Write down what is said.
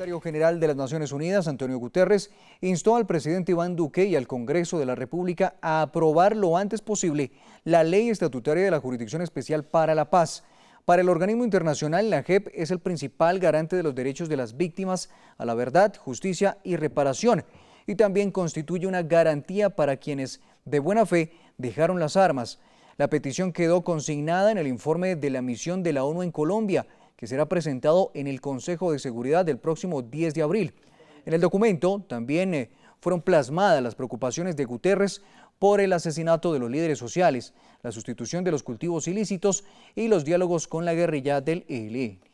secretario general de las Naciones Unidas, Antonio Guterres, instó al presidente Iván Duque y al Congreso de la República a aprobar lo antes posible la ley estatutaria de la Jurisdicción Especial para la Paz. Para el organismo internacional, la JEP es el principal garante de los derechos de las víctimas a la verdad, justicia y reparación, y también constituye una garantía para quienes, de buena fe, dejaron las armas. La petición quedó consignada en el informe de la misión de la ONU en Colombia, que será presentado en el Consejo de Seguridad del próximo 10 de abril. En el documento también eh, fueron plasmadas las preocupaciones de Guterres por el asesinato de los líderes sociales, la sustitución de los cultivos ilícitos y los diálogos con la guerrilla del ELN. E.